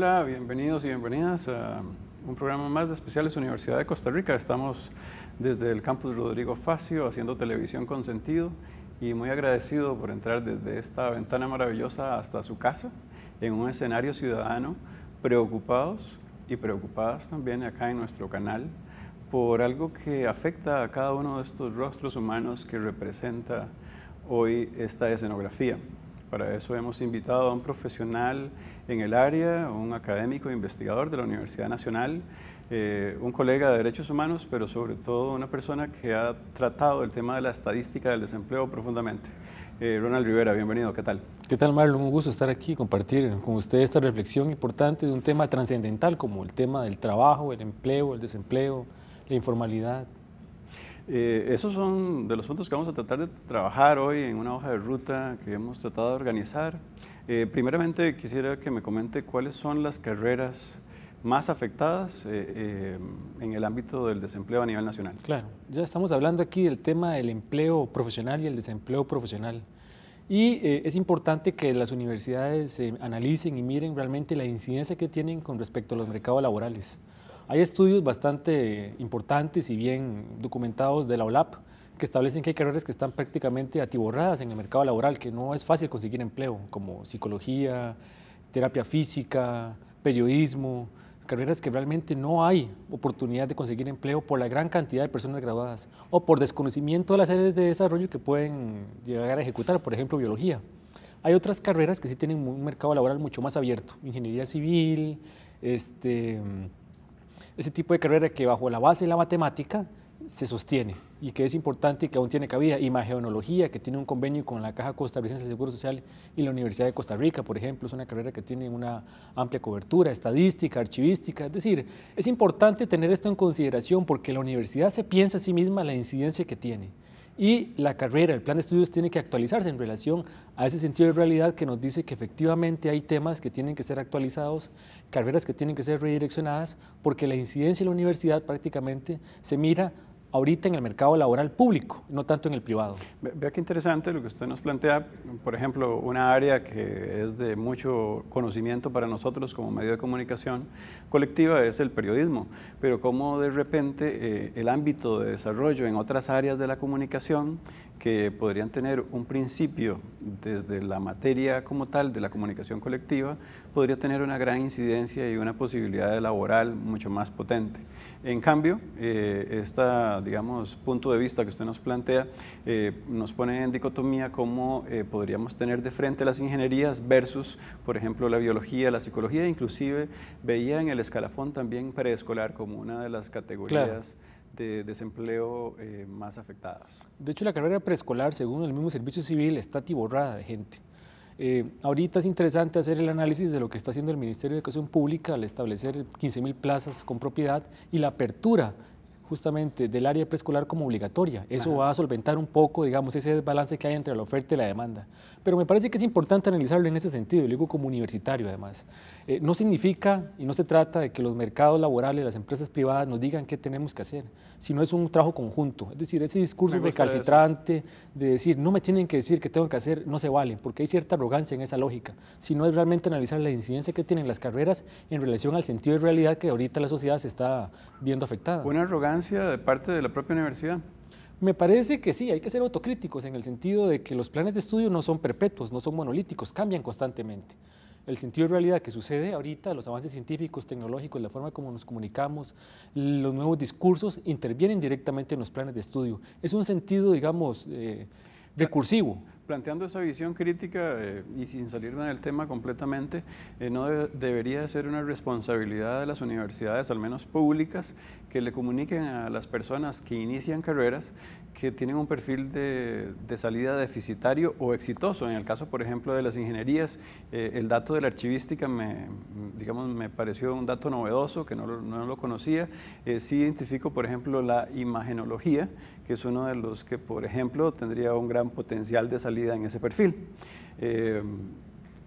Hola, bienvenidos y bienvenidas a un programa más de especiales Universidad de Costa Rica. Estamos desde el campus Rodrigo Facio haciendo televisión con sentido y muy agradecido por entrar desde esta ventana maravillosa hasta su casa en un escenario ciudadano preocupados y preocupadas también acá en nuestro canal por algo que afecta a cada uno de estos rostros humanos que representa hoy esta escenografía. Para eso hemos invitado a un profesional en el área, un académico e investigador de la Universidad Nacional, eh, un colega de derechos humanos, pero sobre todo una persona que ha tratado el tema de la estadística del desempleo profundamente. Eh, Ronald Rivera, bienvenido, ¿qué tal? ¿Qué tal, Marlon? Un gusto estar aquí y compartir con usted esta reflexión importante de un tema trascendental como el tema del trabajo, el empleo, el desempleo, la informalidad. Eh, esos son de los puntos que vamos a tratar de trabajar hoy en una hoja de ruta que hemos tratado de organizar. Eh, primeramente quisiera que me comente cuáles son las carreras más afectadas eh, eh, en el ámbito del desempleo a nivel nacional. Claro, ya estamos hablando aquí del tema del empleo profesional y el desempleo profesional. Y es importante que las universidades analicen y miren realmente la incidencia que tienen con respecto a los mercados laborales. Hay estudios bastante importantes y bien documentados de la OLAP que establecen que hay carreras que están prácticamente atiborradas en el mercado laboral, que no es fácil conseguir empleo, como psicología, terapia física, periodismo, carreras que realmente no hay oportunidad de conseguir empleo por la gran cantidad de personas graduadas o por desconocimiento de las áreas de desarrollo que pueden llegar a ejecutar, por ejemplo, biología. Hay otras carreras que sí tienen un mercado laboral mucho más abierto, ingeniería civil, este, ese tipo de carrera que bajo la base de la matemática se sostiene y que es importante y que aún tiene cabida. Imageonología, que tiene un convenio con la Caja Costarricense de Seguro Social y la Universidad de Costa Rica, por ejemplo, es una carrera que tiene una amplia cobertura, estadística, archivística. Es decir, es importante tener esto en consideración porque la universidad se piensa a sí misma la incidencia que tiene y la carrera, el plan de estudios tiene que actualizarse en relación a ese sentido de realidad que nos dice que efectivamente hay temas que tienen que ser actualizados, carreras que tienen que ser redireccionadas, porque la incidencia en la universidad prácticamente se mira ahorita en el mercado laboral público, no tanto en el privado. Vea qué interesante lo que usted nos plantea. Por ejemplo, una área que es de mucho conocimiento para nosotros como medio de comunicación colectiva es el periodismo, pero cómo de repente eh, el ámbito de desarrollo en otras áreas de la comunicación que podrían tener un principio desde la materia como tal de la comunicación colectiva, podría tener una gran incidencia y una posibilidad laboral mucho más potente. En cambio, eh, este, digamos, punto de vista que usted nos plantea eh, nos pone en dicotomía cómo eh, podríamos tener de frente las ingenierías versus, por ejemplo, la biología, la psicología, inclusive veía en el escalafón también preescolar como una de las categorías de desempleo eh, más afectadas. De hecho, la carrera preescolar, según el mismo Servicio Civil, está tiborrada de gente. Eh, ahorita es interesante hacer el análisis de lo que está haciendo el Ministerio de Educación Pública al establecer 15.000 plazas con propiedad y la apertura justamente del área preescolar como obligatoria. Eso va a solventar un poco, digamos, ese desbalance que hay entre la oferta y la demanda. Pero me parece que es importante analizarlo en ese sentido, lo digo como universitario además. Eh, no significa y no se trata de que los mercados laborales, las empresas privadas nos digan qué tenemos que hacer no es un trabajo conjunto. Es decir, ese discurso recalcitrante de decir, no me tienen que decir que tengo que hacer, no se vale, porque hay cierta arrogancia en esa lógica, Si no es realmente analizar la incidencia que tienen las carreras en relación al sentido de realidad que ahorita la sociedad se está viendo afectada. ¿Una arrogancia de parte de la propia universidad? Me parece que sí, hay que ser autocríticos en el sentido de que los planes de estudio no son perpetuos, no son monolíticos, cambian constantemente el sentido de realidad que sucede ahorita, los avances científicos, tecnológicos, la forma como nos comunicamos, los nuevos discursos intervienen directamente en los planes de estudio. Es un sentido, digamos, eh, recursivo planteando esa visión crítica eh, y sin salirme del tema completamente, eh, no debería ser una responsabilidad de las universidades, al menos públicas, que le comuniquen a las personas que inician carreras que tienen un perfil de, salida deficitario o exitoso. En el caso, por ejemplo, de las ingenierías, eh, el dato de la archivística me, digamos, me pareció un dato novedoso, que no no lo conocía. sí identifico, por ejemplo, la imagenología, que es uno de los que, por ejemplo, tendría un gran potencial de salida en ese perfil. Eh,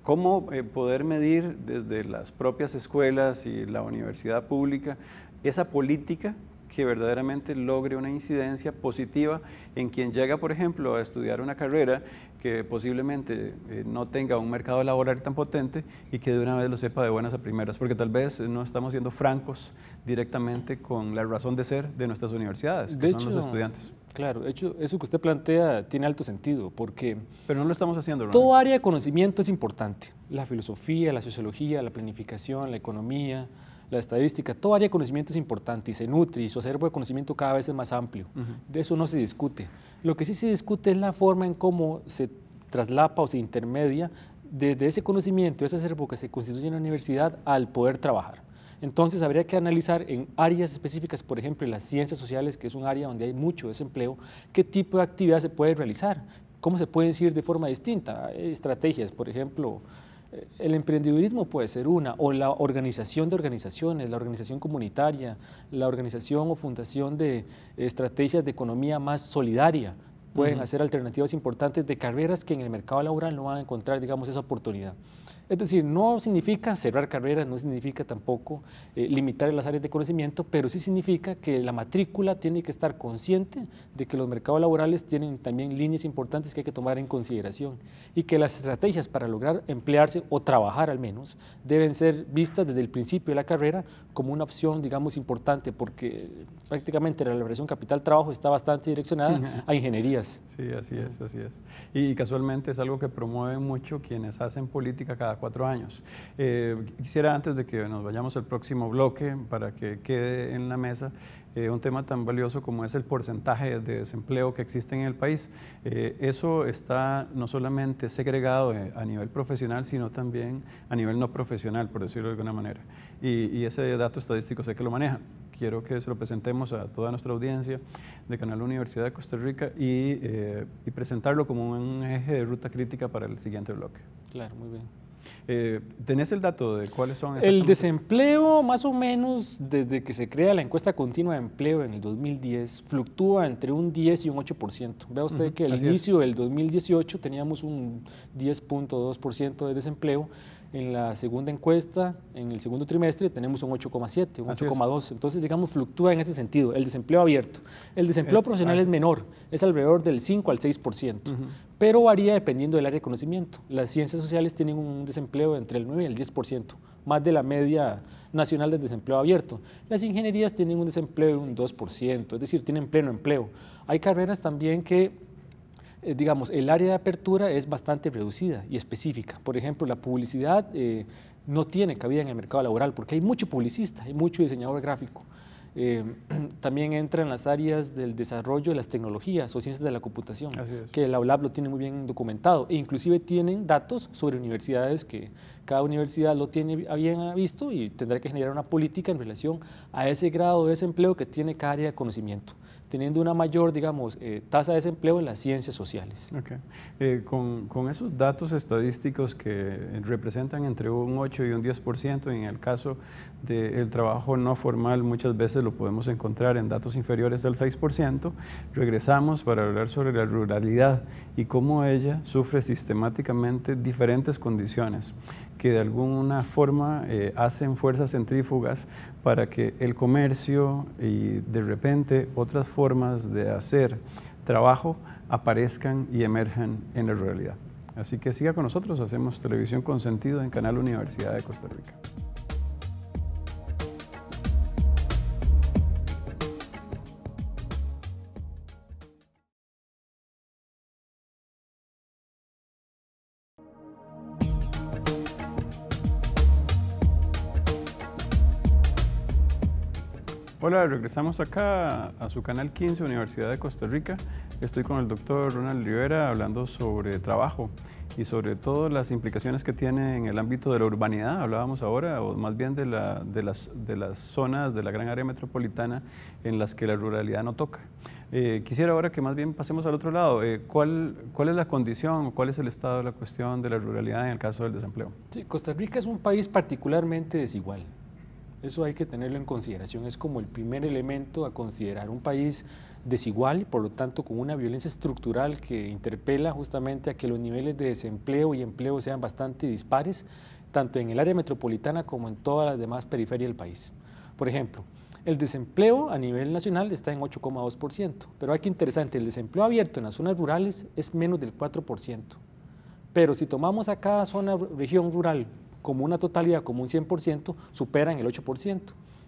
¿Cómo eh, poder medir desde las propias escuelas y la universidad pública esa política que verdaderamente logre una incidencia positiva en quien llega, por ejemplo, a estudiar una carrera que posiblemente eh, no tenga un mercado laboral tan potente y que de una vez lo sepa de buenas a primeras, porque tal vez no estamos siendo francos directamente con la razón de ser de nuestras universidades, que de son los estudiantes. Claro, hecho, eso que usted plantea tiene alto sentido, porque... Pero no lo estamos haciendo, Todo área de conocimiento es importante. La filosofía, la sociología, la planificación, la economía, la estadística, todo área de conocimiento es importante y se nutre y su acervo de conocimiento cada vez es más amplio. De eso no se discute. Lo que sí se discute es la forma en cómo se traslapa o se intermedia desde ese conocimiento, ese acervo que se constituye en la universidad al poder trabajar. Entonces habría que analizar en áreas específicas, por ejemplo, las ciencias sociales, que es un área donde hay mucho desempleo, qué tipo de actividad se puede realizar, cómo se puede decir de forma distinta, estrategias, por ejemplo, eh, el emprendedurismo puede ser una, o la organización de organizaciones, la organización comunitaria, la organización o fundación de estrategias de economía más solidaria. Pueden hacer alternativas importantes de carreras que en el mercado laboral no van a encontrar, digamos, esa oportunidad. Es decir, no significa cerrar carreras, no significa tampoco eh, limitar las áreas de conocimiento, pero sí significa que la matrícula tiene que estar consciente de que los mercados laborales tienen también líneas importantes que hay que tomar en consideración y que las estrategias para lograr emplearse o trabajar al menos deben ser vistas desde el principio de la carrera como una opción, digamos, importante, porque prácticamente la elaboración capital-trabajo está bastante direccionada a ingenierías. Sí, así es, así es. Y casualmente es algo que promueven mucho quienes hacen política cada cuatro años. Eh, quisiera, antes de que nos vayamos al próximo bloque, para que quede en la mesa, eh, un tema tan valioso como es el porcentaje de desempleo que existe en el país. Eh, eso está no solamente segregado a nivel profesional, sino también a nivel no profesional, por decirlo de alguna manera. Y, ese dato estadístico sé que lo manejan quiero que se lo presentemos a toda nuestra audiencia de Canal Universidad de Costa Rica y presentarlo como un eje de ruta crítica para el siguiente bloque. Claro, muy bien. Eh, ¿Tenés el dato de cuáles son? El desempleo, más o menos, desde que se crea la encuesta continua de empleo en el 2010, fluctúa entre un 10 y un 8%. Vea usted que al inicio del 2018 teníamos un 10.2% de desempleo en la segunda encuesta, en el segundo trimestre, tenemos un 8,7, un 8,2. Entonces, digamos, fluctúa en ese sentido. El desempleo abierto. El desempleo eh, profesional es menor, es alrededor del 5 al 6%, pero varía dependiendo del área de conocimiento. Las ciencias sociales tienen un desempleo entre el 9 y el 10%, más de la media nacional del desempleo abierto. Las ingenierías tienen un desempleo de un 2%, es decir, tienen pleno empleo. Hay carreras también que eh, digamos, el área de apertura es bastante reducida y específica. Por ejemplo, la publicidad eh, no tiene cabida en el mercado laboral porque hay mucho publicista, hay mucho diseñador gráfico. Eh, también entra en las áreas del desarrollo de las tecnologías o ciencias de la computación, que el aulab lo tiene muy bien documentado e inclusive tienen datos sobre universidades que, cada universidad lo tiene bien visto y tendrá que generar una política en relación a ese grado de desempleo que tiene cada área de conocimiento, teniendo una mayor, digamos, eh, tasa de desempleo en las ciencias sociales. Eh, con, con, esos datos estadísticos que representan entre un 8 y un 10%, en el caso del trabajo no formal muchas veces lo podemos encontrar en datos inferiores al 6%, regresamos para hablar sobre la ruralidad y cómo ella sufre sistemáticamente diferentes condiciones que de alguna forma eh, hacen fuerzas centrífugas para que el comercio y de repente otras formas de hacer trabajo aparezcan y emerjan en la realidad. Así que siga con nosotros, hacemos televisión con sentido en Canal Universidad de Costa Rica. Hola, regresamos acá a su canal 15, Universidad de Costa Rica. Estoy con el doctor Ronald Rivera hablando sobre trabajo y sobre todo las implicaciones que tiene en el ámbito de la urbanidad, hablábamos ahora, o más bien de, de, las, de las zonas de la gran área metropolitana en las que la ruralidad no toca. Eh, quisiera ahora que más bien pasemos al otro lado. Eh, ¿cuál, ¿Cuál es la condición, o cuál es el estado de la cuestión de la ruralidad en el caso del desempleo? Sí, Costa Rica es un país particularmente desigual. Eso hay que tenerlo en consideración. Es como el primer elemento a considerar un país desigual, por lo tanto con una violencia estructural que interpela justamente a que los niveles de desempleo y empleo sean bastante dispares, tanto en el área metropolitana como en todas las demás periferias del país. Por ejemplo, el desempleo a nivel nacional está en 8,2%, pero hay que interesante, el desempleo abierto en las zonas rurales es menos del 4%. Pero si tomamos a cada zona, región rural como una totalidad, como un 100%, superan el 8%.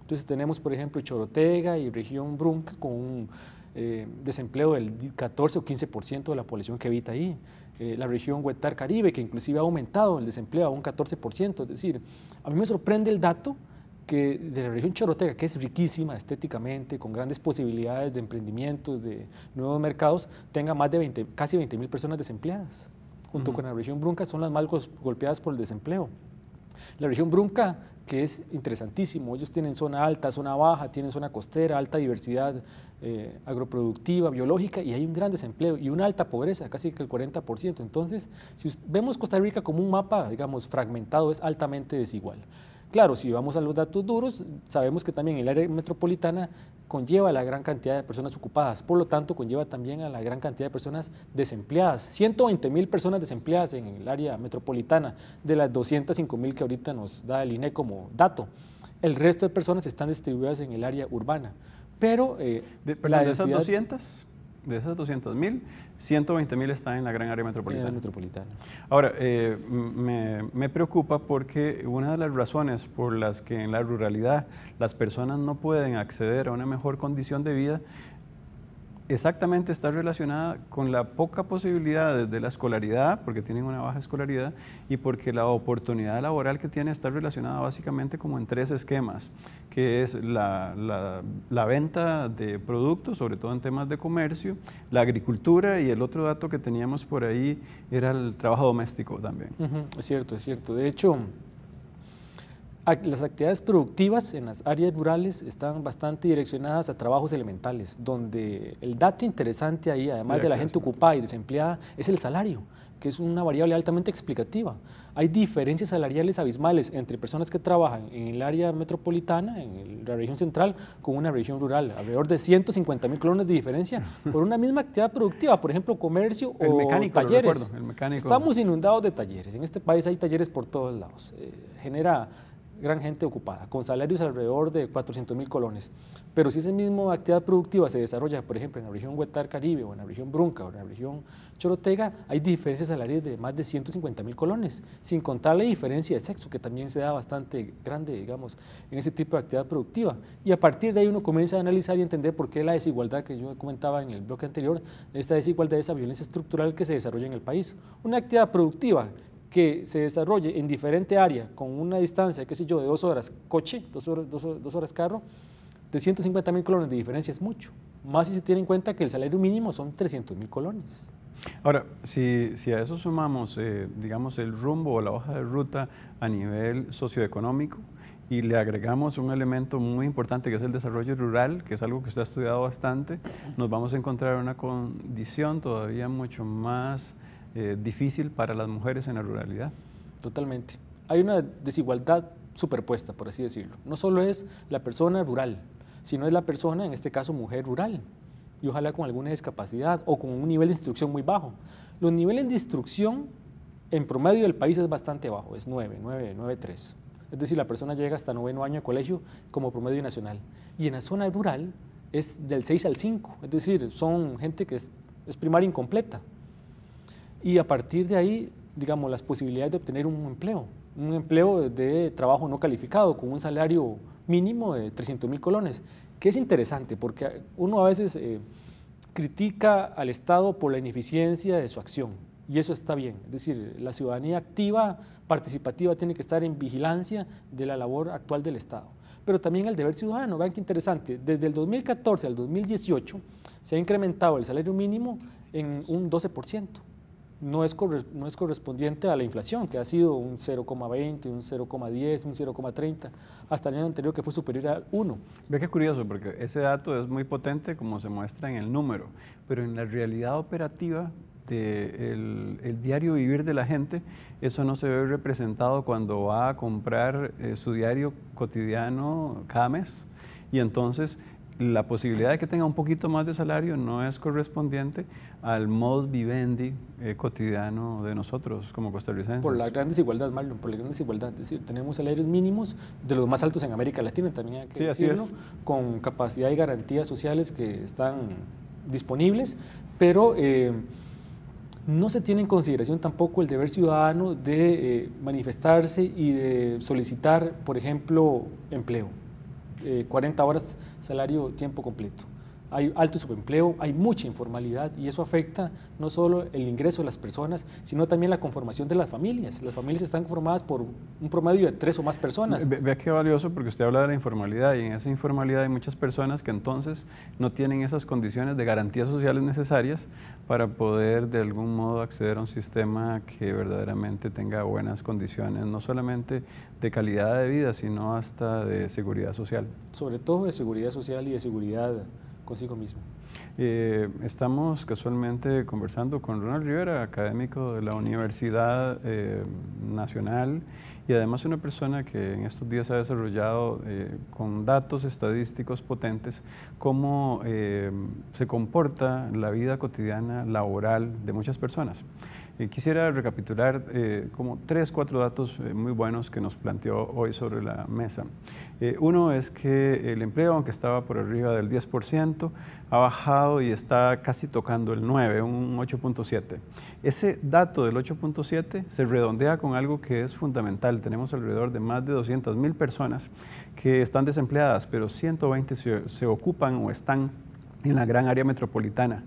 Entonces tenemos, por ejemplo, Chorotega y región Brunca con un eh, desempleo del 14 o 15% de la población que habita ahí. Eh, la región Huetar Caribe, que inclusive ha aumentado el desempleo a un 14%. Es decir, a mí me sorprende el dato que de la región Chorotega, que es riquísima estéticamente, con grandes posibilidades de emprendimientos, de nuevos mercados, tenga más de 20, casi 20.000 personas desempleadas. Junto con la región Brunca son las más golpeadas por el desempleo. La región Brunca, que es interesantísimo, ellos tienen zona alta, zona baja, tienen zona costera, alta diversidad eh, agroproductiva, biológica, y hay un gran desempleo y una alta pobreza, casi que el 40%. Entonces, si vemos Costa Rica como un mapa, digamos, fragmentado, es altamente desigual. Claro, si vamos a los datos duros, sabemos que también el área metropolitana conlleva la gran cantidad de personas ocupadas, por lo tanto conlleva también a la gran cantidad de personas desempleadas. 120 mil personas desempleadas en el área metropolitana, de las 205 mil que ahorita nos da el INE como dato. El resto de personas están distribuidas en el área urbana. Pero... Eh, la ¿De esas 200? De esas 200 mil, mil están en la gran área metropolitana. metropolitana. Ahora, eh, me, me, preocupa porque una de las razones por las que en la ruralidad las personas no pueden acceder a una mejor condición de vida exactamente está relacionada con la poca posibilidad de la escolaridad, porque tienen una baja escolaridad, y porque la oportunidad laboral que tienen está relacionada básicamente como en tres esquemas, que es la, la, venta de productos, sobre todo en temas de comercio, la agricultura y el otro dato que teníamos por ahí era el trabajo doméstico también. Es cierto, es cierto. De hecho, las actividades productivas en las áreas rurales están bastante direccionadas a trabajos elementales, donde el dato interesante ahí, además de la gente ocupada y desempleada, es el salario, que es una variable altamente explicativa. Hay diferencias salariales abismales entre personas que trabajan en el área metropolitana, en la región central, con una región rural, alrededor de 150 mil colones de diferencia por una misma actividad productiva, por ejemplo, comercio o talleres. Estamos inundados de talleres. En este país hay talleres por todos lados. Eh, genera gran gente ocupada, con salarios alrededor de 400 mil colones. Pero si esa misma actividad productiva se desarrolla, por ejemplo, en la región Huetar Caribe o en la región Brunca o en la región Chorotega, hay diferencias salariales de más de 150 mil colones, sin contar la diferencia de sexo, que también se da bastante grande, digamos, en ese tipo de actividad productiva. Y a partir de ahí uno comienza a analizar y entender por qué la desigualdad que yo comentaba en el bloque anterior, esta desigualdad, esa violencia estructural que se desarrolla en el país. Una actividad productiva que se desarrolle en diferente área con una distancia, qué sé yo, de dos horas coche, dos horas, horas carro, de 150 mil colones de diferencia es mucho. Más si se tiene en cuenta que el salario mínimo son 300 mil colones. Ahora, si, si, a eso sumamos, eh, digamos, el rumbo o la hoja de ruta a nivel socioeconómico y le agregamos un elemento muy importante que es el desarrollo rural, que es algo que usted ha estudiado bastante, nos vamos a encontrar una condición todavía mucho más eh, difícil para las mujeres en la ruralidad. Totalmente. Hay una desigualdad superpuesta, por así decirlo. No solo es la persona rural, sino es la persona, en este caso mujer rural, y ojalá con alguna discapacidad o con un nivel de instrucción muy bajo. Los niveles de instrucción en promedio del país es bastante bajo, es 9, 9, 9, 3. Es decir, la persona llega hasta noveno año de colegio como promedio nacional. Y en la zona rural es del 6 al 5, es decir, son gente que es primaria incompleta y a partir de ahí, digamos, las posibilidades de obtener un empleo, un empleo de trabajo no calificado con un salario mínimo de 300 mil colones, que es interesante porque uno a veces eh, critica al Estado por la ineficiencia de su acción y eso está bien, es decir, la ciudadanía activa, participativa tiene que estar en vigilancia de la labor actual del Estado, pero también el deber ciudadano, vean qué interesante, desde el 2014 al 2018 se ha incrementado el salario mínimo en un 12% no es, correspondiente a la inflación, que ha sido un 0,20, un 0,10, un 0,30, hasta el año anterior que fue superior al 1. Ve que es curioso, porque ese dato es muy potente como se muestra en el número, pero en la realidad operativa del diario vivir de la gente, eso no se ve representado cuando va a comprar eh, su diario cotidiano cada mes. Y entonces la posibilidad de que tenga un poquito más de salario no es correspondiente al mod vivendi eh, cotidiano de nosotros como costarricenses. Por la gran desigualdad, Marlon, por la gran desigualdad. Es decir, tenemos salarios mínimos de los más altos en América Latina, también hay que decirlo, con capacidad y garantías sociales que están disponibles, pero... Eh, no se tiene en consideración tampoco el deber ciudadano de eh, manifestarse y de solicitar, por ejemplo, empleo eh, 40 horas salario tiempo completo hay alto subempleo, hay mucha informalidad y eso afecta no solo el ingreso de las personas, sino también la conformación de las familias. Las familias están conformadas por un promedio de tres o más personas. vea qué valioso porque usted habla de la informalidad y en esa informalidad hay muchas personas que entonces no tienen esas condiciones de garantías sociales necesarias para poder de algún modo acceder a un sistema que verdaderamente tenga buenas condiciones, no solamente de calidad de vida, sino hasta de seguridad social. Sobre todo de seguridad social y de seguridad consigo mismo. Eh, estamos casualmente conversando con Ronald Rivera, académico de la Universidad eh, Nacional y además una persona que en estos días ha desarrollado eh, con datos estadísticos potentes cómo se comporta la vida cotidiana laboral de muchas personas. Eh, quisiera recapitular eh, como tres, cuatro datos eh, muy buenos que nos planteó hoy sobre la mesa. uno es que el empleo, aunque estaba por arriba del 10%, ha bajado y está casi tocando el 9, un 8.7. Ese dato del 8.7 se redondea con algo que es fundamental. Tenemos alrededor de más de 200 mil personas que están desempleadas, pero 120 se, ocupan o están en la gran área metropolitana.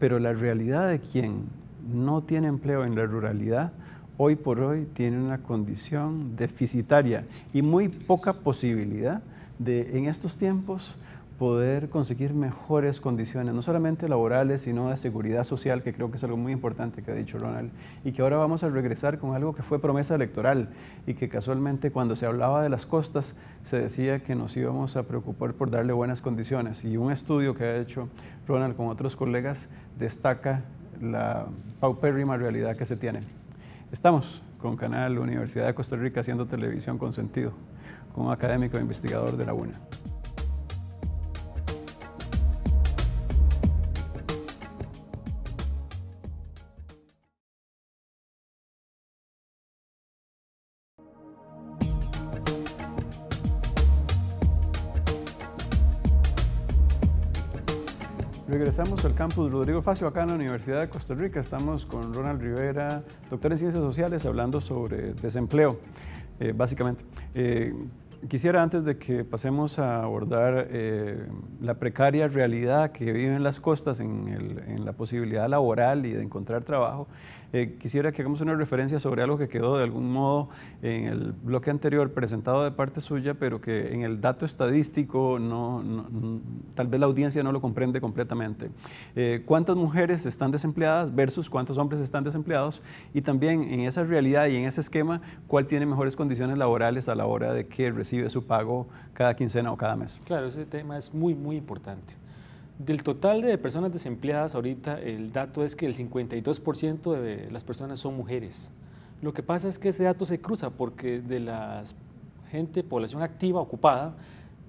Pero la realidad de quién, no tiene empleo en la ruralidad, hoy por hoy tiene una condición deficitaria y muy poca posibilidad de en estos tiempos poder conseguir mejores condiciones, no solamente laborales, sino de seguridad social, que creo que es algo muy importante que ha dicho Ronald, y que ahora vamos a regresar con algo que fue promesa electoral y que casualmente cuando se hablaba de las costas se decía que nos íbamos a preocupar por darle buenas condiciones. Y un estudio que ha hecho Ronald con otros colegas destaca la paupérrima realidad que se tiene. Estamos con Canal Universidad de Costa Rica haciendo televisión con sentido, como académico e investigador de la UNA. el campus Rodrigo Facio acá en la Universidad de Costa Rica. Estamos con Ronald Rivera, doctor en Ciencias Sociales, hablando sobre desempleo, eh, básicamente. Eh, quisiera antes de que pasemos a abordar eh, la precaria realidad que viven las costas en, en, la posibilidad laboral y de encontrar trabajo, eh, quisiera que hagamos una referencia sobre algo que quedó de algún modo en el bloque anterior presentado de parte suya, pero que en el dato estadístico no, tal vez la audiencia no lo comprende completamente. Eh, ¿Cuántas mujeres están desempleadas versus cuántos hombres están desempleados? Y también en esa realidad y en ese esquema, ¿cuál tiene mejores condiciones laborales a la hora de que recibe su pago cada quincena o cada mes? Claro, ese tema es muy, muy importante. Del total de personas desempleadas ahorita, el dato es que el 52% de las personas son mujeres. Lo que pasa es que ese dato se cruza porque de la gente, población activa, ocupada,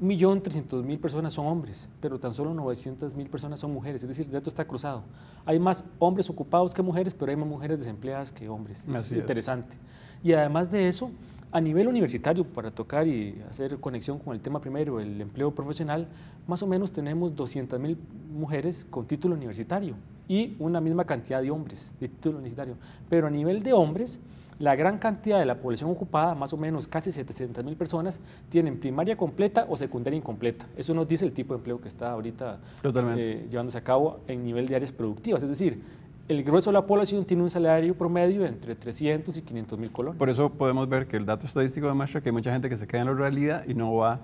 1.300.000 personas son hombres, pero tan solo 900.000 personas son mujeres. Es decir, el dato está cruzado. Hay más hombres ocupados que mujeres, pero hay más mujeres desempleadas que hombres. es interesante. Y además de eso, a nivel universitario, para tocar y hacer conexión con el tema primero, el empleo profesional, más o menos tenemos 200.000 mujeres con título universitario y una misma cantidad de hombres de título universitario. Pero a nivel de hombres, la gran cantidad de la población ocupada, más o menos casi 700.000 mil personas, tienen primaria completa o secundaria incompleta. Eso nos dice el tipo de empleo que está ahorita eh, llevándose a cabo en nivel de áreas productivas. Es decir, el grueso de la población tiene un salario promedio entre 300 y 500 mil colones. Por eso podemos ver que el dato estadístico demuestra que hay mucha gente que se queda en la realidad y no va a,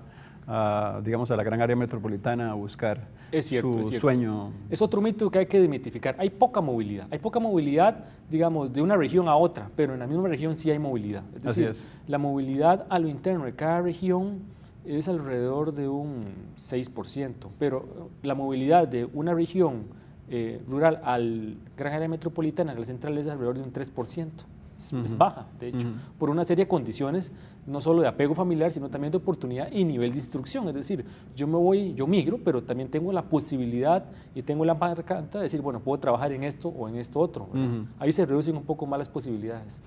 ah, digamos, a la gran área metropolitana a buscar es cierto, su sueño. Es otro mito que hay que demitificar. Hay poca movilidad. Hay poca movilidad, digamos, de una región a otra, pero en la misma región sí hay movilidad. Es decir, Así es. la movilidad a lo interno de cada región es alrededor de un 6%, pero la movilidad de una región eh, rural al gran área metropolitana, a la central es alrededor de un 3%. Es, baja, de hecho, por una serie de condiciones, no solo de apego familiar, sino también de oportunidad y nivel de instrucción. Es decir, yo me voy, yo migro, pero también tengo la posibilidad y tengo la marcanta de decir, bueno, puedo trabajar en esto o en esto otro. Ahí se reducen un poco más las posibilidades.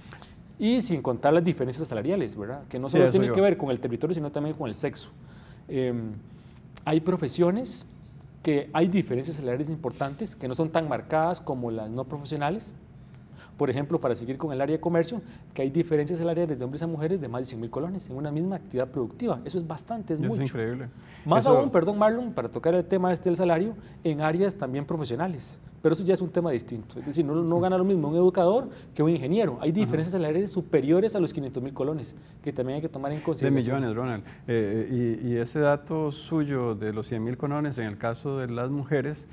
Y sin contar las diferencias salariales, ¿verdad? Que no solo tienen que ver con el territorio, sino también con el sexo. Em, hay profesiones que hay diferencias salariales importantes que no son tan marcadas como las no profesionales. Por ejemplo, para seguir con el área de comercio, que hay diferencias salariales de hombres a mujeres de más de 100 mil colones en una misma actividad productiva. Eso es bastante, es mucho. Es increíble. Más aún, perdón Marlon, para tocar el tema este del salario, en áreas también profesionales pero eso ya es un tema distinto. Es decir, no, no gana lo mismo un educador que un ingeniero. Hay diferencias salariales superiores a los 500 mil colones, que también hay que tomar en consideración. De millones, Ronald. Eh, eh, y, ese dato suyo de los 100 mil colones en el caso de las mujeres,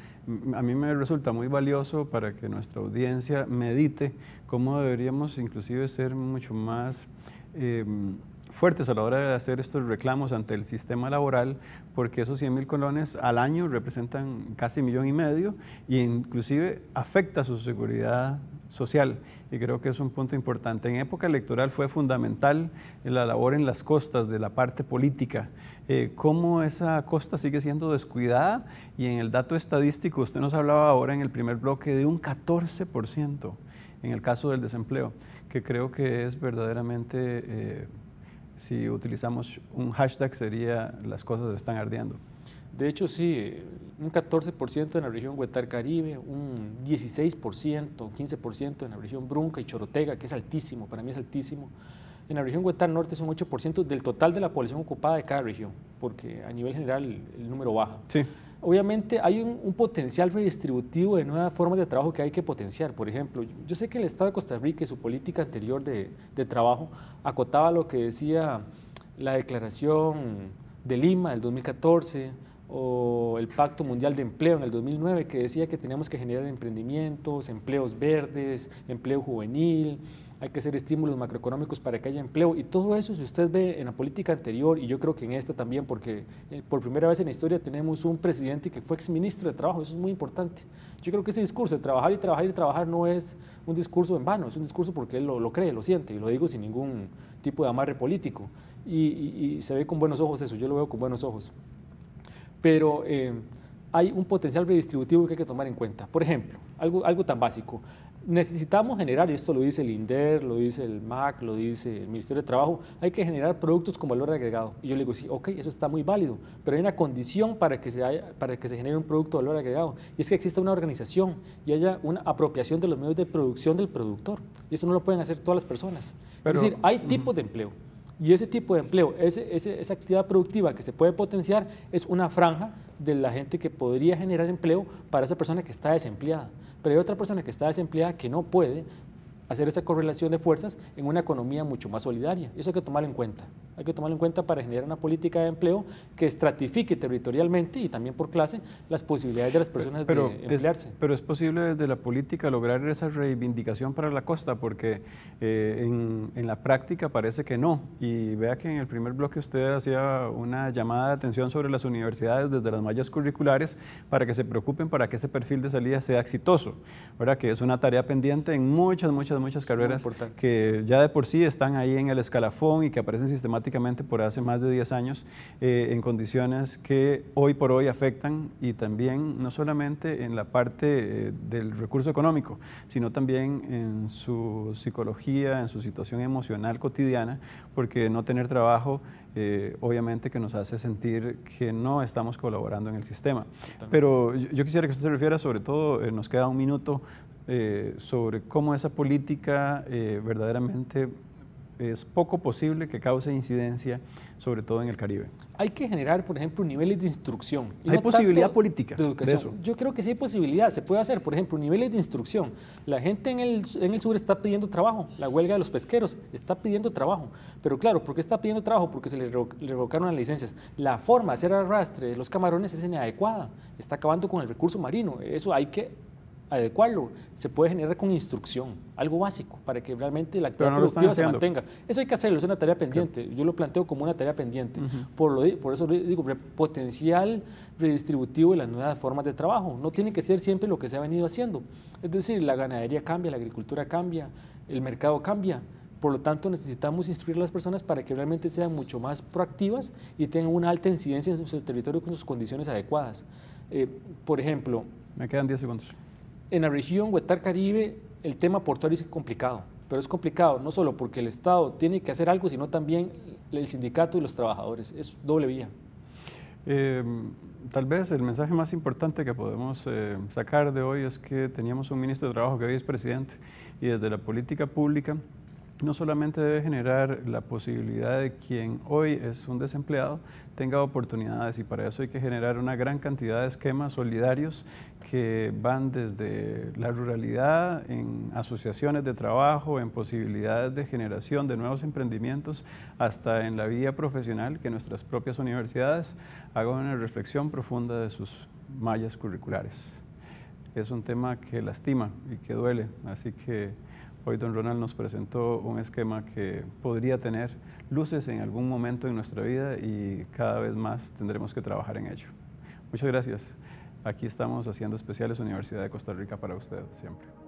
a mí me resulta muy valioso para que nuestra audiencia medite cómo deberíamos inclusive ser mucho más... Em, fuertes a la hora de hacer estos reclamos ante el sistema laboral, porque esos 100 mil colones al año representan casi un millón y medio e inclusive afecta su seguridad social. Y creo que es un punto importante. En época electoral fue fundamental la labor en las costas de la parte política, eh, cómo esa costa sigue siendo descuidada y en el dato estadístico, usted nos hablaba ahora en el primer bloque de un 14% en el caso del desempleo, que creo que es verdaderamente... Eh, si utilizamos un hashtag sería las cosas están ardiendo. De hecho, sí, un 14% en la región Huetar Caribe, un 16%, un 15% en la región Brunca y Chorotega, que es altísimo, para mí es altísimo. En la región Huetar Norte es un 8% del total de la población ocupada de cada región, porque a nivel general el número baja. Sí. Obviamente hay un, potencial redistributivo de nuevas formas de trabajo que hay que potenciar. Por ejemplo, yo sé que el Estado de Costa Rica y su política anterior de, de trabajo acotaba lo que decía la declaración de Lima del 2014 o el Pacto Mundial de Empleo en el 2009 que decía que teníamos que generar emprendimientos, empleos verdes, empleo juvenil, hay que hacer estímulos macroeconómicos para que haya empleo. Y todo eso, si usted ve en la política anterior, y yo creo que en esta también, porque eh, por primera vez en la historia tenemos un presidente que fue exministro de Trabajo, eso es muy importante. Yo creo que ese discurso de trabajar y trabajar y trabajar no es un discurso en vano, es un discurso porque él lo, cree, lo siente, y lo digo sin ningún tipo de amarre político. Y, se ve con buenos ojos eso, yo lo veo con buenos ojos. Pero eh, hay un potencial redistributivo que hay que tomar en cuenta. Por ejemplo, algo, algo tan básico, necesitamos generar, y esto lo dice el INDER, lo dice el MAC, lo dice el Ministerio de Trabajo, hay que generar productos con valor agregado. Y yo le digo, sí, ok, eso está muy válido, pero hay una condición para que se, para que se genere un producto de valor agregado, y es que exista una organización y haya una apropiación de los medios de producción del productor. Y eso no lo pueden hacer todas las personas. es decir, hay tipos de empleo. Y ese tipo de empleo, esa actividad productiva que se puede potenciar es una franja de la gente que podría generar empleo para esa persona que está desempleada. Pero hay otra persona que está desempleada que no puede hacer esa correlación de fuerzas en una economía mucho más solidaria. Eso hay que tomarlo en cuenta. Hay que tomarlo en cuenta para generar una política de empleo que estratifique territorialmente y también por clase las posibilidades de las personas de emplearse. pero es posible desde la política lograr esa reivindicación para la costa, porque eh, en, la práctica parece que no. Y vea que en el primer bloque usted hacía una llamada de atención sobre las universidades desde las mallas curriculares para que se preocupen para que ese perfil de salida sea exitoso. ¿verdad? Que es una tarea pendiente en muchas, muchas muchas, muchas carreras que ya de por sí están ahí en el escalafón y que aparecen sistemáticamente por hace más de 10 años eh, en condiciones que hoy por hoy afectan y también no solamente en la parte eh, del recurso económico, sino también en su psicología, en su situación emocional cotidiana, porque no tener trabajo eh, obviamente que nos hace sentir que no estamos colaborando en el sistema. Pero yo, quisiera que usted se refiera sobre todo, nos queda un minuto eh, sobre cómo esa política eh, verdaderamente es poco posible que cause incidencia, sobre todo en el Caribe. Hay que generar, por ejemplo, niveles de instrucción. hay posibilidad política de educación. eso. Yo creo que sí hay posibilidad, se puede hacer, por ejemplo, niveles de instrucción. La gente en el, en el sur está pidiendo trabajo, la huelga de los pesqueros está pidiendo trabajo. Pero claro, ¿por qué está pidiendo trabajo? Porque se le revocaron las licencias. La forma de hacer arrastre de los camarones es inadecuada, está acabando con el recurso marino. Eso hay que adecuarlo se puede generar con instrucción, algo básico, para que realmente la actividad productiva se mantenga. Eso hay que hacerlo, es una tarea pendiente. Yo lo planteo como una tarea pendiente. por, lo, por eso digo, potencial redistributivo de las nuevas formas de trabajo. No tiene que ser siempre lo que se ha venido haciendo. Es decir, la ganadería cambia, la agricultura cambia, el mercado cambia. Por lo tanto, necesitamos instruir a las personas para que realmente sean mucho más proactivas y tengan una alta incidencia en su territorio con sus condiciones adecuadas. Eh, por ejemplo... Me quedan 10 segundos en la región Huetar Caribe el tema portuario es complicado, pero es complicado no solo porque el Estado tiene que hacer algo, sino también el sindicato y los trabajadores. Es doble vía. Em, tal vez el mensaje más importante que podemos eh, sacar de hoy es que teníamos un ministro de Trabajo que hoy es presidente y desde la política pública no solamente debe generar la posibilidad de quien hoy es un desempleado tenga oportunidades y para eso hay que generar una gran cantidad de esquemas solidarios que van desde la ruralidad, en asociaciones de trabajo, en posibilidades de generación de nuevos emprendimientos, hasta en la vía profesional que nuestras propias universidades hagan una reflexión profunda de sus mallas curriculares. Es un tema que lastima y que duele, así que Hoy don Ronald nos presentó un esquema que podría tener luces en algún momento en nuestra vida y cada vez más tendremos que trabajar en ello. Muchas gracias. Aquí estamos haciendo especiales Universidad de Costa Rica para usted siempre.